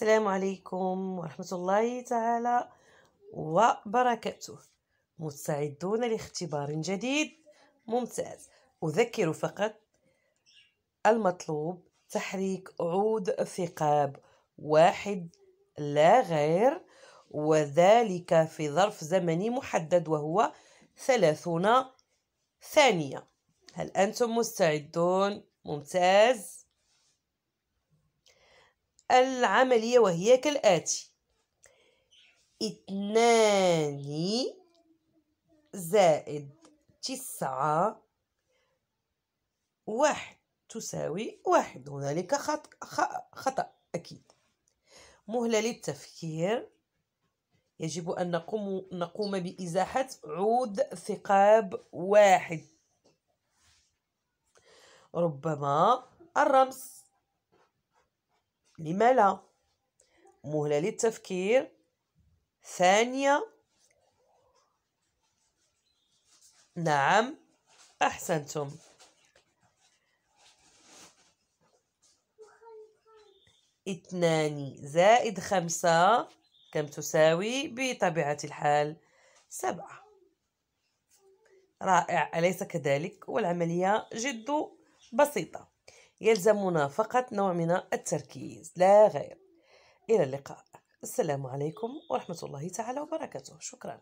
السلام عليكم ورحمة الله تعالى وبركاته مستعدون لاختبار جديد ممتاز أذكر فقط المطلوب تحريك عود ثقاب واحد لا غير وذلك في ظرف زمني محدد وهو ثلاثون ثانية هل أنتم مستعدون؟ ممتاز العملية وهي كالآتي اثنان زائد تسعة واحد تساوي واحد هنالك خطأ أكيد مهلة للتفكير يجب أن نقوم, نقوم بإزاحة عود ثقاب واحد ربما الرمز لما لا مهلة للتفكير ثانية نعم أحسنتم اثنان زائد خمسة كم تساوي بطبيعة الحال سبعة رائع أليس كذلك والعملية جد بسيطة يلزمنا فقط نوع من التركيز لا غير إلى اللقاء السلام عليكم ورحمة الله تعالى وبركاته شكراً